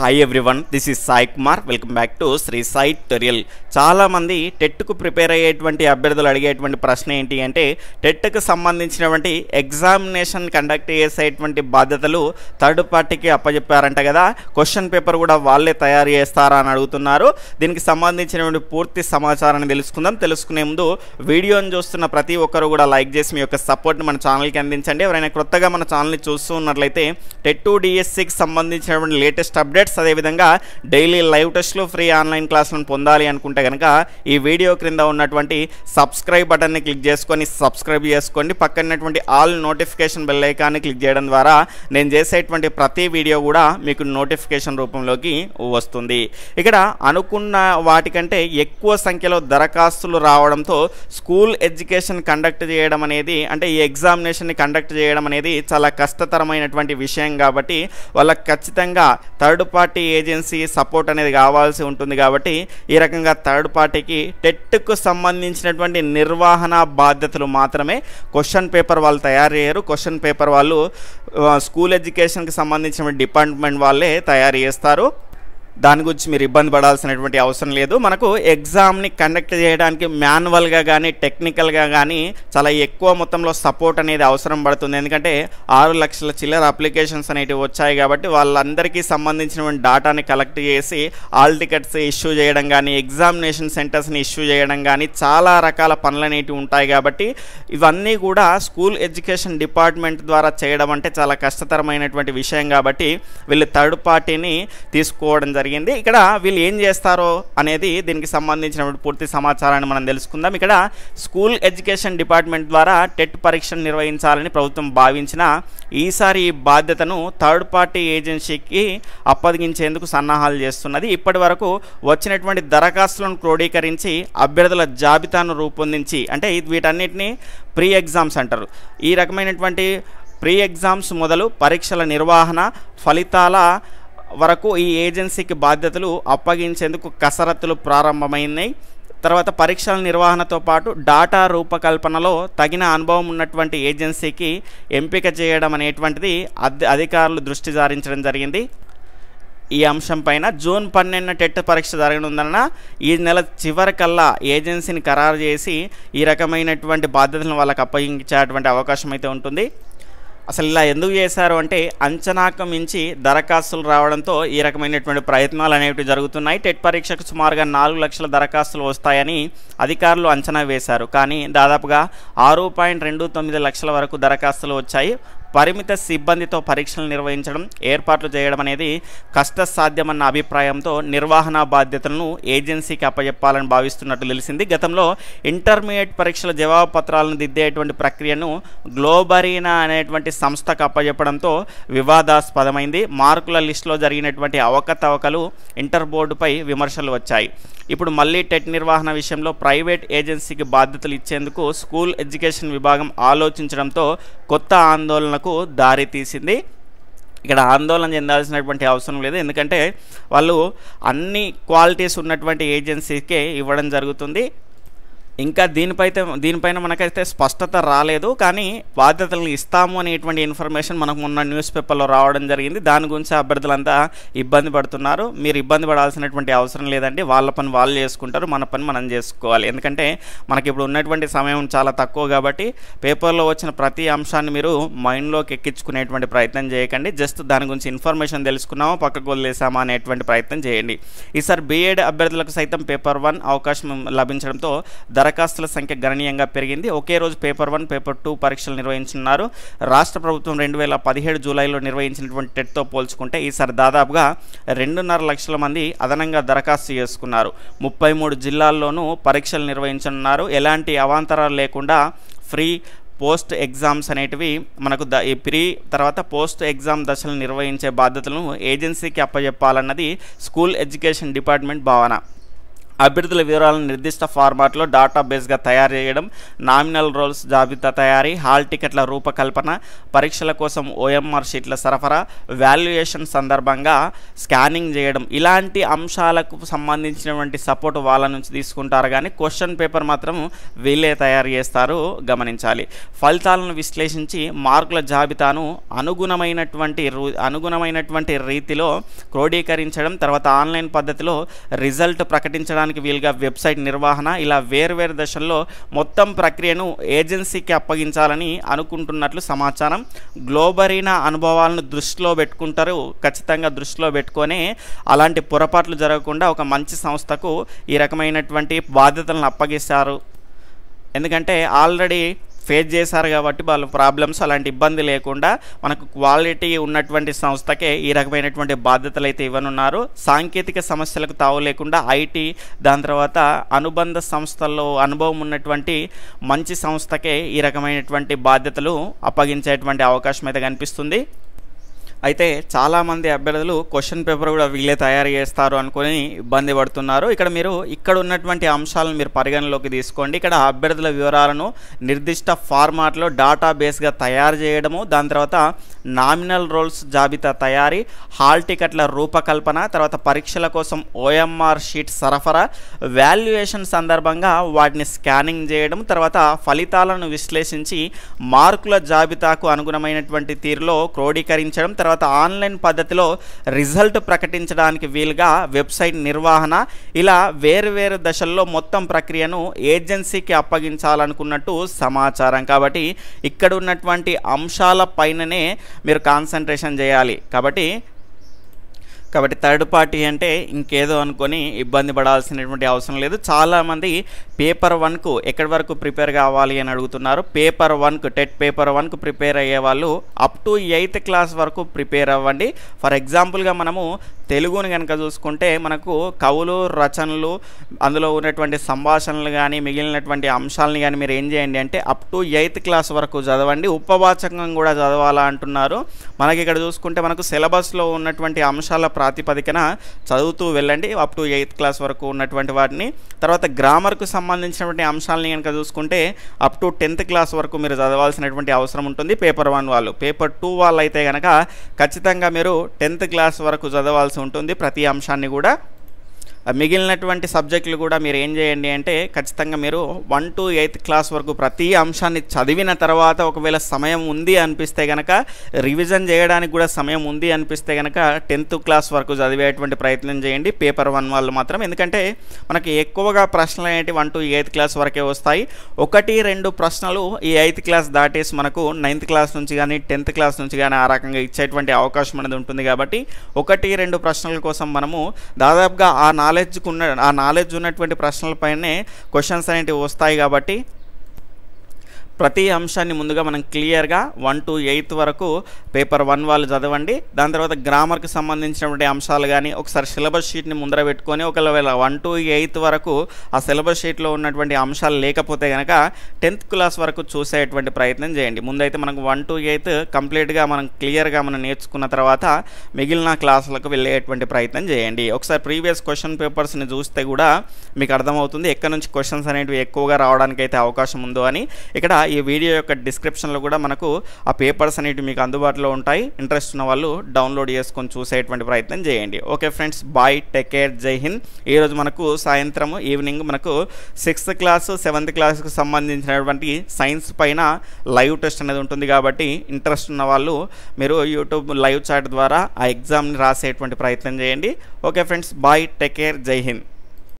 hi everyone this is Sai Kumar welcome back to Shri Sai tutorial చాలామంది టెట్కు prepare అయ్యేటువంటి అభ్యర్థులు అడిగేటువంటి ప్రశ్న ఏంటి అంటే టెట్కు సంబంధించినటువంటి ఎగ్జామినేషన్ కండక్ట్ చేసేటువంటి బాధ్యతలు థర్డ్ పార్టీకి అప్పజెప్పారంట కదా క్వశ్చన్ పేపర్ కూడా వాళ్ళే తయారు చేస్తారా అని అడుగుతున్నారు దీనికి సంబంధించినటువంటి పూర్తి సమాచారాన్ని తెలుసుకుందాం తెలుసుకునే ముందు వీడియోని చూస్తున్న ప్రతి ఒక్కరు కూడా లైక్ చేసి మీ యొక్క సపోర్ట్ని మన ఛానల్కి అందించండి ఎవరైనా క్రొత్తగా మన ఛానల్ని చూస్తూ ఉన్నట్లయితే టెట్ డిఎస్సికి సంబంధించినటువంటి లేటెస్ట్ అప్డేట్ అప్డేట్స్ అదేవిధంగా డైలీ లైవ్ టెస్ట్లు ఫ్రీ ఆన్లైన్ క్లాసులను పొందాలి అనుకుంటే కనుక ఈ వీడియో క్రింద ఉన్నటువంటి సబ్స్క్రైబ్ బటన్ని క్లిక్ చేసుకొని సబ్స్క్రైబ్ చేసుకోండి పక్కనటువంటి ఆల్ నోటిఫికేషన్ బెల్ ఐకాన్ని క్లిక్ చేయడం ద్వారా నేను చేసేటువంటి ప్రతి వీడియో కూడా మీకు నోటిఫికేషన్ రూపంలోకి వస్తుంది ఇక్కడ అనుకున్న వాటికంటే ఎక్కువ సంఖ్యలో దరఖాస్తులు రావడంతో స్కూల్ ఎడ్యుకేషన్ కండక్ట్ చేయడం అనేది అంటే ఈ ఎగ్జామినేషన్ని కండక్ట్ చేయడం అనేది చాలా కష్టతరమైనటువంటి విషయం కాబట్టి వాళ్ళకు ఖచ్చితంగా థర్డ్ పార్టీ ఏజెన్సీ సపోర్ట్ అనేది కావాల్సి ఉంటుంది కాబట్టి ఈ రకంగా థర్డ్ పార్టీకి టెట్కు సంబంధించినటువంటి నిర్వహణ బాధ్యతలు మాత్రమే క్వశ్చన్ పేపర్ వాళ్ళు తయారు చేయరు క్వశ్చన్ పేపర్ వాళ్ళు స్కూల్ ఎడ్యుకేషన్కి సంబంధించిన డిపార్ట్మెంట్ వాళ్ళే తయారు చేస్తారు దాని గురించి మీరు ఇబ్బంది పడాల్సినటువంటి అవసరం లేదు మనకు ఎగ్జామ్ని కండక్ట్ చేయడానికి మాన్యువల్గా కానీ టెక్నికల్గా కానీ చాలా ఎక్కువ మొత్తంలో సపోర్ట్ అనేది అవసరం పడుతుంది ఎందుకంటే ఆరు లక్షల చిల్లర అప్లికేషన్స్ అనేటివి వచ్చాయి కాబట్టి వాళ్ళందరికీ సంబంధించినటువంటి డాటాని కలెక్ట్ చేసి ఆల్ టికెట్స్ ఇష్యూ చేయడం కానీ ఎగ్జామినేషన్ సెంటర్స్ని ఇష్యూ చేయడం కానీ చాలా రకాల పనులనేటివి ఉంటాయి కాబట్టి ఇవన్నీ కూడా స్కూల్ ఎడ్యుకేషన్ డిపార్ట్మెంట్ ద్వారా చేయడం అంటే చాలా కష్టతరమైనటువంటి విషయం కాబట్టి వీళ్ళు థర్డ్ పార్టీని తీసుకోవడం జరిగింది జరిగింది ఇక్కడ వీళ్ళు ఏం చేస్తారో అనేది దీనికి సంబంధించిన పూర్తి సమాచారాన్ని మనం తెలుసుకుందాం ఇక్కడ స్కూల్ ఎడ్యుకేషన్ డిపార్ట్మెంట్ ద్వారా టెట్ పరీక్షను నిర్వహించాలని ప్రభుత్వం భావించిన ఈసారి ఈ బాధ్యతను థర్డ్ పార్టీ ఏజెన్సీకి అప్పగించేందుకు సన్నాహాలు చేస్తున్నది ఇప్పటి వరకు వచ్చినటువంటి దరఖాస్తులను క్రోడీకరించి అభ్యర్థుల జాబితాను రూపొందించి అంటే వీటన్నిటిని ప్రీ ఎగ్జామ్స్ అంటారు ఈ రకమైనటువంటి ప్రీ ఎగ్జామ్స్ మొదలు పరీక్షల నిర్వహణ ఫలితాల వరకు ఈ ఏజెన్సీకి బాధ్యతలు అప్పగించేందుకు కసరత్తులు ప్రారంభమైనాయి తర్వాత పరీక్షల నిర్వహణతో పాటు డాటా రూపకల్పనలో తగిన అనుభవం ఉన్నటువంటి ఏజెన్సీకి ఎంపిక చేయడం అనేటువంటిది అధికారులు దృష్టి సారించడం జరిగింది ఈ అంశం పైన జూన్ పన్నెండున టెట్ పరీక్ష జరగనుందన ఈ నెల చివరికల్లా ఏజెన్సీని ఖరారు చేసి ఈ రకమైనటువంటి బాధ్యతలను వాళ్ళకి అప్పగించేటువంటి అవకాశం అయితే ఉంటుంది అసలు ఇలా ఎందుకు చేశారు అంటే అంచనాకు మించి దరఖాస్తులు రావడంతో ఈ రకమైనటువంటి ప్రయత్నాలు అనేవి జరుగుతున్నాయి టెట్ పరీక్షకు సుమారుగా నాలుగు లక్షల దరఖాస్తులు వస్తాయని అధికారులు అంచనా వేశారు కానీ దాదాపుగా ఆరు పాయింట్ రెండు తొమ్మిది లక్షల వరకు దరఖాస్తులు వచ్చాయి పరిమిత సిబ్బందితో పరీక్షలు నిర్వహించడం ఏర్పాట్లు చేయడం అనేది కష్టసాధ్యమన్న అభిప్రాయంతో నిర్వహణ బాధ్యతలను ఏజెన్సీకి అప్పచెప్పాలని భావిస్తున్నట్లు తెలిసింది గతంలో ఇంటర్మీడియట్ పరీక్షల జవాబు పత్రాలను దిద్దేటువంటి ప్రక్రియను గ్లోబరీనా అనేటువంటి సంస్థకు అప్పచెప్పడంతో వివాదాస్పదమైంది మార్కుల లిస్టులో జరిగినటువంటి అవకతవకలు ఇంటర్ బోర్డుపై విమర్శలు వచ్చాయి ఇప్పుడు మళ్ళీ టెట్ నిర్వహణ విషయంలో ప్రైవేట్ ఏజెన్సీకి బాధ్యతలు ఇచ్చేందుకు స్కూల్ ఎడ్యుకేషన్ విభాగం ఆలోచించడంతో కొత్త ఆందోళనకు ఆందోళనకు దారితీసింది ఇక్కడ ఆందోళన చెందాల్సినటువంటి అవసరం లేదు ఎందుకంటే వాళ్ళు అన్ని క్వాలిటీస్ ఉన్నటువంటి ఏజెన్సీకే ఇవ్వడం జరుగుతుంది ఇంకా దీనిపైతే దీనిపైన మనకైతే స్పష్టత రాలేదు కానీ బాధ్యతలు ఇస్తాము అనేటువంటి ఇన్ఫర్మేషన్ మనకు మొన్న న్యూస్ పేపర్లో రావడం జరిగింది దాని గురించి అభ్యర్థులంతా ఇబ్బంది పడుతున్నారు మీరు ఇబ్బంది పడాల్సినటువంటి అవసరం లేదండి వాళ్ళ పని వాళ్ళు చేసుకుంటారు మన పని మనం చేసుకోవాలి ఎందుకంటే మనకి ఇప్పుడు ఉన్నటువంటి సమయం చాలా తక్కువ కాబట్టి పేపర్లో వచ్చిన ప్రతి అంశాన్ని మీరు మైండ్లోకి ఎక్కించుకునేటువంటి ప్రయత్నం చేయకండి జస్ట్ దాని గురించి ఇన్ఫర్మేషన్ తెలుసుకున్నామా పక్కకు వదిలేసామా అనేటువంటి ప్రయత్నం చేయండి ఈసారి బీఎడ్ అభ్యర్థులకు సైతం పేపర్ వన్ అవకాశం లభించడంతో ధర దరఖాస్తుల సంఖ్య గణనీయంగా పెరిగింది ఒకే రోజు పేపర్ వన్ పేపర్ టూ పరీక్షలు నిర్వహించనున్నారు రాష్ట్ర ప్రభుత్వం రెండు వేల పదిహేడు జూలైలో నిర్వహించినటువంటి టెట్తో పోల్చుకుంటే ఈసారి దాదాపుగా రెండున్నర లక్షల మంది అదనంగా దరఖాస్తు చేసుకున్నారు ముప్పై మూడు జిల్లాల్లోనూ పరీక్షలు నిర్వహించనున్నారు ఎలాంటి అవాంతరాలు లేకుండా ఫ్రీ పోస్ట్ ఎగ్జామ్స్ అనేటివి మనకు ద ఈ ప్రీ తర్వాత పోస్ట్ ఎగ్జామ్ దశలు నిర్వహించే బాధ్యతలను ఏజెన్సీకి అప్పజెప్పాలన్నది స్కూల్ ఎడ్యుకేషన్ డిపార్ట్మెంట్ భావన అభ్యర్థుల వివరాలను నిర్దిష్ట ఫార్మాట్లో డేటాబేస్గా తయారు చేయడం నామినల్ రోల్స్ జాబితా తయారీ హాల్ టికెట్ల రూపకల్పన పరీక్షల కోసం ఓఎంఆర్ షీట్ల సరఫరా వాల్యుయేషన్ సందర్భంగా స్కానింగ్ చేయడం ఇలాంటి అంశాలకు సంబంధించినటువంటి సపోర్ట్ వాళ్ళ నుంచి తీసుకుంటారు కానీ క్వశ్చన్ పేపర్ మాత్రం వీళ్ళే తయారు చేస్తారు గమనించాలి ఫలితాలను విశ్లేషించి మార్కుల జాబితాను అనుగుణమైనటువంటి అనుగుణమైనటువంటి రీతిలో క్రోడీకరించడం తర్వాత ఆన్లైన్ పద్ధతిలో రిజల్ట్ ప్రకటించడానికి చేయడానికి వీలుగా వెబ్సైట్ నిర్వహణ ఇలా వేర్వేరు దశల్లో మొత్తం ప్రక్రియను ఏజెన్సీకి అప్పగించాలని అనుకుంటున్నట్లు సమాచారం గ్లోబరీనా అనుభవాలను దృష్టిలో పెట్టుకుంటారు ఖచ్చితంగా దృష్టిలో పెట్టుకొని అలాంటి పొరపాట్లు జరగకుండా ఒక మంచి సంస్థకు ఈ రకమైనటువంటి బాధ్యతలను అప్పగిస్తారు ఎందుకంటే ఆల్రెడీ ఫేస్ చేశారు కాబట్టి వాళ్ళ ప్రాబ్లమ్స్ అలాంటి ఇబ్బంది లేకుండా మనకు క్వాలిటీ ఉన్నటువంటి సంస్థకే ఈ రకమైనటువంటి బాధ్యతలు అయితే ఇవ్వనున్నారు సాంకేతిక సమస్యలకు తావు లేకుండా ఐటీ దాని తర్వాత అనుబంధ సంస్థల్లో అనుభవం ఉన్నటువంటి మంచి సంస్థకే ఈ రకమైనటువంటి బాధ్యతలు అప్పగించేటువంటి అవకాశం అయితే కనిపిస్తుంది అయితే చాలామంది అభ్యర్థులు క్వశ్చన్ పేపర్ కూడా వీళ్ళే తయారు చేస్తారు అనుకుని ఇబ్బంది పడుతున్నారు ఇక్కడ మీరు ఇక్కడ ఉన్నటువంటి అంశాలను మీరు పరిగణలోకి తీసుకోండి ఇక్కడ అభ్యర్థుల వివరాలను నిర్దిష్ట ఫార్మాట్లో బేస్గా తయారు చేయడము దాని తర్వాత నామినల్ రోల్స్ జాబితా తయారీ హాల్ టికెట్ల రూపకల్పన తర్వాత పరీక్షల కోసం ఓఎంఆర్ షీట్ సరఫరా వాల్యుయేషన్ సందర్భంగా వాటిని స్కానింగ్ చేయడం తర్వాత ఫలితాలను విశ్లేషించి మార్కుల జాబితాకు అనుగుణమైనటువంటి తీరులో క్రోడీకరించడం తర్వాత తర్వాత ఆన్లైన్ పద్ధతిలో రిజల్ట్ ప్రకటించడానికి వీలుగా వెబ్సైట్ నిర్వహణ ఇలా వేరువేరు దశల్లో మొత్తం ప్రక్రియను ఏజెన్సీకి అప్పగించాలనుకున్నట్టు సమాచారం కాబట్టి ఇక్కడ ఉన్నటువంటి అంశాల పైననే మీరు కాన్సన్ట్రేషన్ చేయాలి కాబట్టి కాబట్టి థర్డ్ పార్టీ అంటే ఇంకేదో అనుకొని ఇబ్బంది పడాల్సినటువంటి అవసరం లేదు చాలామంది పేపర్ వన్కు ఎక్కడి వరకు ప్రిపేర్ కావాలి అని అడుగుతున్నారు పేపర్ వన్కు టెట్ పేపర్ వన్కు ప్రిపేర్ అయ్యే వాళ్ళు అప్ టు ఎయిత్ క్లాస్ వరకు ప్రిపేర్ అవ్వండి ఫర్ ఎగ్జాంపుల్గా మనము తెలుగుని కనుక చూసుకుంటే మనకు కవులు రచనలు అందులో ఉన్నటువంటి సంభాషణలు కానీ మిగిలినటువంటి అంశాలని కానీ మీరు ఏం చేయండి అంటే అప్ టు ఎయిత్ క్లాస్ వరకు చదవండి ఉపవాచకం కూడా చదవాలా అంటున్నారు మనకి ఇక్కడ చూసుకుంటే మనకు సిలబస్లో ఉన్నటువంటి అంశాల ప్ర ప్రాతిపదికన చదువుతూ వెళ్ళండి అప్ టు ఎయిత్ క్లాస్ వరకు ఉన్నటువంటి వాటిని తర్వాత గ్రామర్కు సంబంధించినటువంటి అంశాలని కనుక చూసుకుంటే అప్ టు టెన్త్ క్లాస్ వరకు మీరు చదవాల్సినటువంటి అవసరం ఉంటుంది పేపర్ వన్ వాళ్ళు పేపర్ టూ వాళ్ళు అయితే కనుక ఖచ్చితంగా మీరు టెన్త్ క్లాస్ వరకు చదవాల్సి ఉంటుంది ప్రతి అంశాన్ని కూడా మిగిలినటువంటి సబ్జెక్టులు కూడా మీరు ఏం చేయండి అంటే ఖచ్చితంగా మీరు వన్ టు ఎయిత్ క్లాస్ వరకు ప్రతి అంశాన్ని చదివిన తర్వాత ఒకవేళ సమయం ఉంది అనిపిస్తే కనుక రివిజన్ చేయడానికి కూడా సమయం ఉంది అనిపిస్తే కనుక టెన్త్ క్లాస్ వరకు చదివేటువంటి ప్రయత్నం చేయండి పేపర్ వన్ వాళ్ళు మాత్రం ఎందుకంటే మనకి ఎక్కువగా ప్రశ్నలు అనేవి వన్ టు ఎయిత్ క్లాస్ వరకే వస్తాయి ఒకటి రెండు ప్రశ్నలు ఈ ఎయిత్ క్లాస్ దాటేసి మనకు నైన్త్ క్లాస్ నుంచి కానీ టెన్త్ క్లాస్ నుంచి కానీ ఆ రకంగా ఇచ్చేటువంటి అవకాశం అనేది ఉంటుంది కాబట్టి ఒకటి రెండు ప్రశ్నల కోసం మనము దాదాపుగా ఆ నాలుగు నాలెడ్జ్కి ఉన్న ఆ నాలెడ్జ్ ఉన్నటువంటి ప్రశ్నలపైనే క్వశ్చన్స్ అనేవి వస్తాయి కాబట్టి ప్రతి అంశాన్ని ముందుగా మనం క్లియర్గా వన్ టు ఎయిత్ వరకు పేపర్ వన్ వాళ్ళు చదవండి దాని తర్వాత గ్రామర్కి సంబంధించినటువంటి అంశాలు కానీ ఒకసారి సిలబస్ షీట్ని ముందర పెట్టుకొని ఒకవేళ వన్ టు ఎయిత్ వరకు ఆ సిలబస్ షీట్లో ఉన్నటువంటి అంశాలు లేకపోతే కనుక టెన్త్ క్లాస్ వరకు చూసేటువంటి ప్రయత్నం చేయండి ముందైతే మనకు వన్ టు ఎయిత్ కంప్లీట్గా మనం క్లియర్గా మనం నేర్చుకున్న తర్వాత మిగిలిన క్లాసులకు వెళ్ళేటువంటి ప్రయత్నం చేయండి ఒకసారి ప్రీవియస్ క్వశ్చన్ పేపర్స్ని చూస్తే కూడా మీకు అర్థమవుతుంది ఎక్కడి నుంచి క్వశ్చన్స్ అనేవి ఎక్కువగా రావడానికి అయితే అవకాశం ఉందో అని ఇక్కడ ఈ వీడియో యొక్క డిస్క్రిప్షన్లో కూడా మనకు ఆ పేపర్స్ అనేవి మీకు అందుబాటులో ఉంటాయి ఇంట్రెస్ట్ ఉన్న వాళ్ళు డౌన్లోడ్ చేసుకొని చూసేటువంటి ప్రయత్నం చేయండి okay friends bye take care Jai Hind ఈరోజు మనకు సాయంత్రం ఈవినింగ్ మనకు సిక్స్త్ క్లాస్ సెవెంత్ క్లాస్కు సంబంధించినటువంటి సైన్స్ పైన లైవ్ టెస్ట్ అనేది ఉంటుంది కాబట్టి ఇంట్రెస్ట్ ఉన్న వాళ్ళు మీరు యూట్యూబ్ లైవ్ చాట్ ద్వారా ఆ ఎగ్జామ్ని రాసేటువంటి ప్రయత్నం చేయండి okay friends bye take care Jai Hind